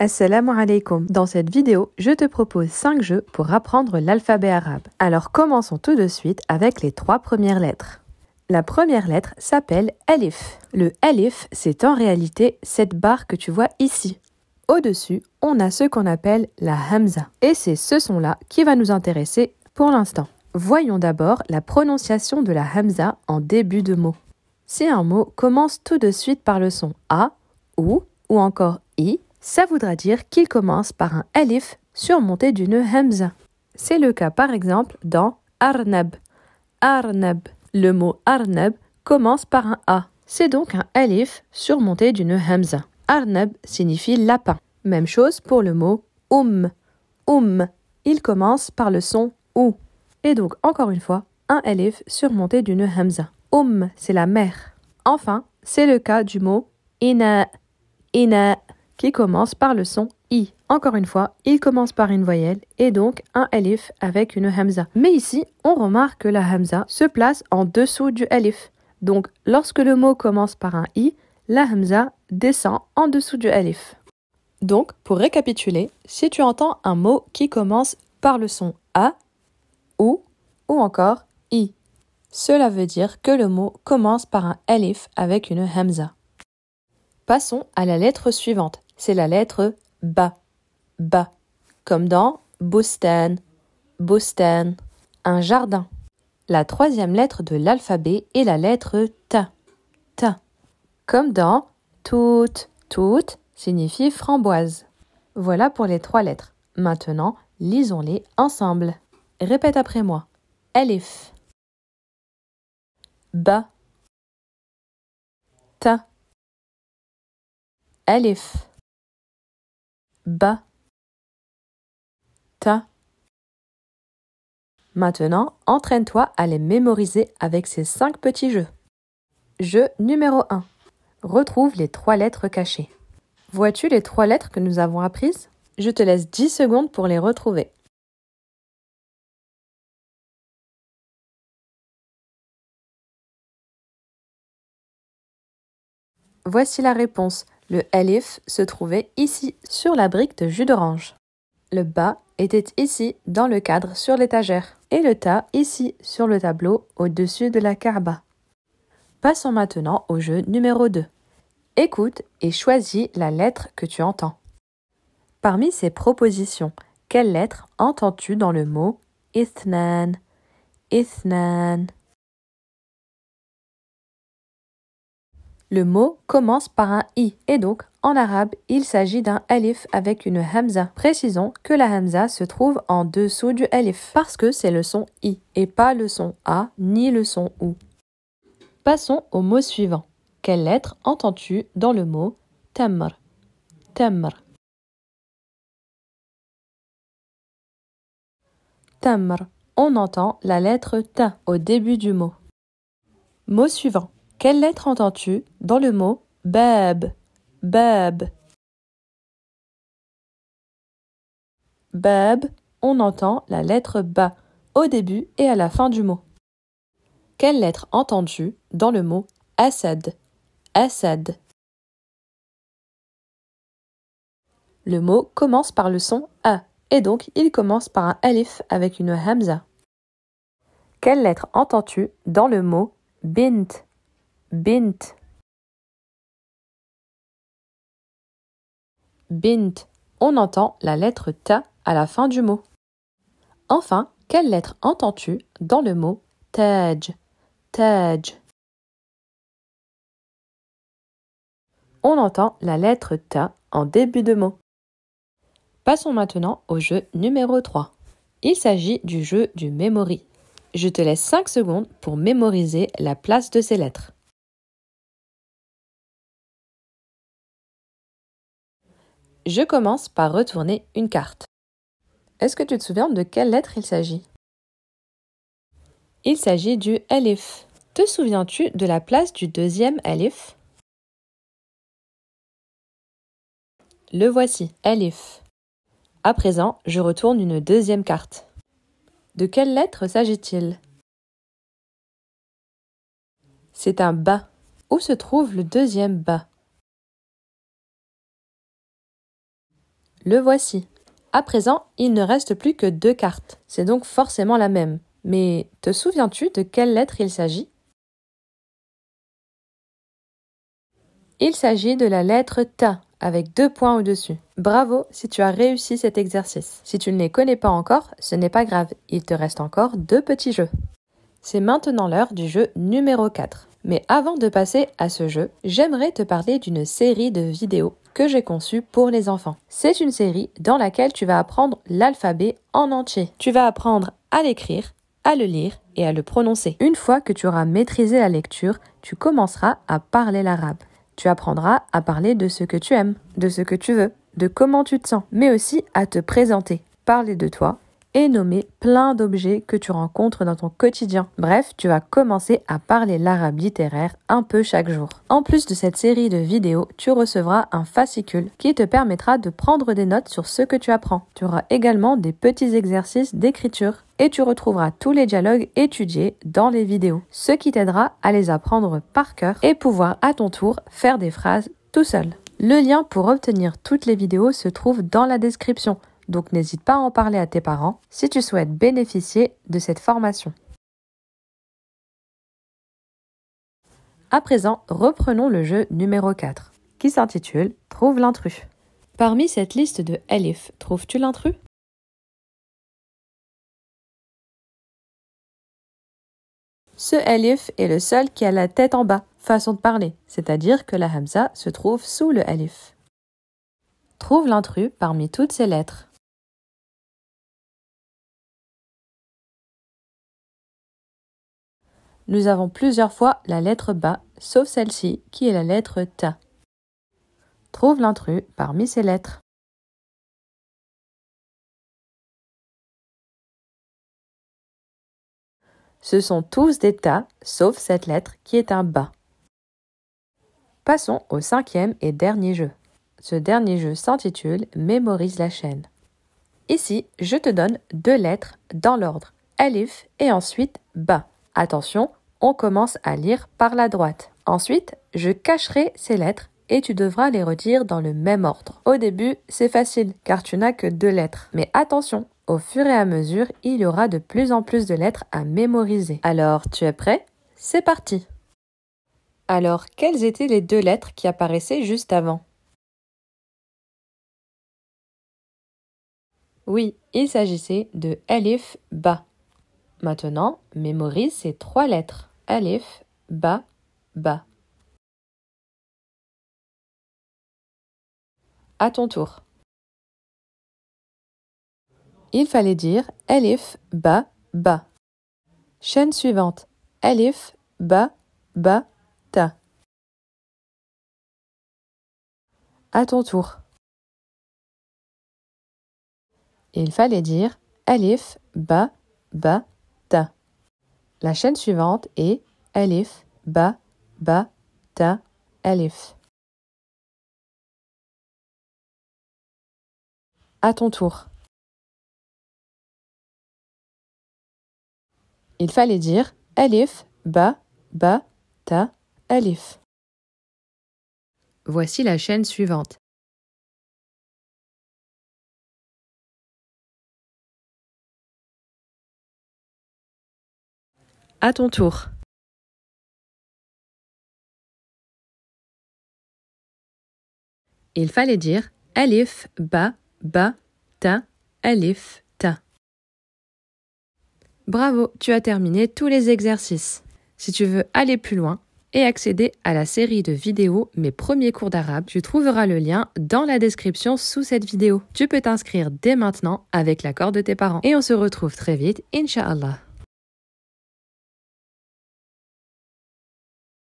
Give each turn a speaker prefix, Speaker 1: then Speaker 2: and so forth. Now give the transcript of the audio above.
Speaker 1: Assalamu alaikum. Dans cette vidéo, je te propose 5 jeux pour apprendre l'alphabet arabe. Alors commençons tout de suite avec les trois premières lettres. La première lettre s'appelle Alif. Le Alif, c'est en réalité cette barre que tu vois ici. Au-dessus, on a ce qu'on appelle la Hamza. Et c'est ce son-là qui va nous intéresser pour l'instant. Voyons d'abord la prononciation de la Hamza en début de mot. Si un mot commence tout de suite par le son A, ou, ou encore I, ça voudra dire qu'il commence par un alif surmonté d'une hamza. C'est le cas par exemple dans Arnab. Arnab. Le mot Arnab commence par un A. C'est donc un alif surmonté d'une hamza. Arnab signifie lapin. Même chose pour le mot Oum. Oum. Il commence par le son OU. Et donc encore une fois, un alif surmonté d'une hamza. Oum, c'est la mer. Enfin, c'est le cas du mot Ina. Ina qui commence par le son I. Encore une fois, il commence par une voyelle et donc un alif avec une hamza. Mais ici, on remarque que la hamza se place en dessous du elif. Donc, lorsque le mot commence par un i, la hamza descend en dessous du alif. Donc, pour récapituler, si tu entends un mot qui commence par le son a ou ou encore i, cela veut dire que le mot commence par un elif avec une hamza. Passons à la lettre suivante. C'est la lettre ba. Ba. Comme dans Boston. Boston, Un jardin. La troisième lettre de l'alphabet est la lettre ta. Ta. Comme dans Tout. Tout signifie framboise. Voilà pour les trois lettres. Maintenant, lisons-les ensemble. Répète après moi. Elif. Ba.
Speaker 2: Ta. ألف
Speaker 1: Ba, Ta. Maintenant, entraîne-toi à les mémoriser avec ces cinq petits jeux. Jeu numéro 1. Retrouve les trois lettres cachées. Vois-tu les trois lettres que nous avons apprises Je te laisse 10 secondes pour les retrouver. Voici la réponse. Le elif » se trouvait ici, sur la brique de jus d'orange. Le Ba était ici, dans le cadre, sur l'étagère. Et le Ta, ici, sur le tableau, au-dessus de la Kaaba. Passons maintenant au jeu numéro 2. Écoute et choisis la lettre que tu entends. Parmi ces propositions, quelle lettre entends-tu dans le mot Ithnan Ithnan Le mot commence par un i et donc en arabe, il s'agit d'un alif avec une hamza. Précisons que la hamza se trouve en dessous du alif parce que c'est le son i et pas le son a ni le son ou. Passons au mot suivant. Quelle lettre entends-tu dans le mot tamr Tamr. Tamr. On entend la lettre ta au début du mot. Mot suivant. Quelle lettre entends-tu dans le mot bab Bab. Bab, on entend la lettre ba au début et à la fin du mot. Quelle lettre entends-tu dans le mot Assad Assad. Le mot commence par le son A et donc il commence par un alif avec une hamza. Quelle lettre entends-tu dans le mot bint
Speaker 2: Bint, Bint.
Speaker 1: On entend la lettre ta à la fin du mot. Enfin, quelle lettre entends-tu dans le mot taj Taj. On entend la lettre ta en début de mot. Passons maintenant au jeu numéro 3. Il s'agit du jeu du memory. Je te laisse 5 secondes pour mémoriser la place de ces lettres. Je commence par retourner une carte. Est-ce que tu te souviens de quelle lettre il s'agit Il s'agit du Elif. Te souviens-tu de la place du deuxième Elif Le voici, Elif. À présent, je retourne une deuxième carte. De quelle lettre s'agit-il C'est un bas. Où se trouve le deuxième bas Le voici. À présent, il ne reste plus que deux cartes. C'est donc forcément la même. Mais te souviens-tu de quelle lettre il s'agit Il s'agit de la lettre Ta avec deux points au-dessus. Bravo si tu as réussi cet exercice. Si tu ne les connais pas encore, ce n'est pas grave, il te reste encore deux petits jeux. C'est maintenant l'heure du jeu numéro 4. Mais avant de passer à ce jeu, j'aimerais te parler d'une série de vidéos que j'ai conçue pour les enfants. C'est une série dans laquelle tu vas apprendre l'alphabet en entier. Tu vas apprendre à l'écrire, à le lire et à le prononcer. Une fois que tu auras maîtrisé la lecture, tu commenceras à parler l'arabe. Tu apprendras à parler de ce que tu aimes, de ce que tu veux, de comment tu te sens, mais aussi à te présenter, parler de toi et nommer plein d'objets que tu rencontres dans ton quotidien. Bref, tu vas commencer à parler l'arabe littéraire un peu chaque jour. En plus de cette série de vidéos, tu recevras un fascicule qui te permettra de prendre des notes sur ce que tu apprends. Tu auras également des petits exercices d'écriture et tu retrouveras tous les dialogues étudiés dans les vidéos, ce qui t'aidera à les apprendre par cœur et pouvoir à ton tour faire des phrases tout seul. Le lien pour obtenir toutes les vidéos se trouve dans la description donc n'hésite pas à en parler à tes parents si tu souhaites bénéficier de cette formation. À présent, reprenons le jeu numéro 4, qui s'intitule Trouve l'intrus. Parmi cette liste de alif, trouves-tu l'intrus Ce alif est le seul qui a la tête en bas, façon de parler, c'est-à-dire que la hamza se trouve sous le alif. Trouve l'intrus parmi toutes ces lettres. Nous avons plusieurs fois la lettre ba, sauf celle-ci qui est la lettre ta. Trouve l'intrus parmi ces lettres. Ce sont tous des tas, sauf cette lettre qui est un ba ». Passons au cinquième et dernier jeu. Ce dernier jeu s'intitule Mémorise la chaîne. Ici, je te donne deux lettres dans l'ordre, alif et ensuite ba. Attention, on commence à lire par la droite. Ensuite, je cacherai ces lettres et tu devras les redire dans le même ordre. Au début, c'est facile car tu n'as que deux lettres. Mais attention, au fur et à mesure, il y aura de plus en plus de lettres à mémoriser. Alors, tu es prêt C'est parti Alors, quelles étaient les deux lettres qui apparaissaient juste avant Oui, il s'agissait de Elif Ba. Maintenant, mémorise ces trois lettres. Alif, ba, ba. À ton tour. Il fallait dire alif, ba, ba. Chaîne suivante. Alif, ba, ba, ta.
Speaker 2: À ton tour.
Speaker 1: Il fallait dire alif, ba, ba, la chaîne suivante est elif Ba, Ba,
Speaker 2: Ta, Alif. À ton tour.
Speaker 1: Il fallait dire elif Ba, Ba, Ta, Elif. Voici la chaîne suivante.
Speaker 2: à ton tour. Il fallait dire Alif,
Speaker 1: Ba, Ba, Ta, Alif, Ta. Bravo, tu as terminé tous les exercices. Si tu veux aller plus loin et accéder à la série de vidéos Mes premiers cours d'arabe, tu trouveras le lien dans la description sous cette vidéo. Tu peux t'inscrire dès maintenant avec l'accord de tes parents. Et on se retrouve très vite, Inch'Allah.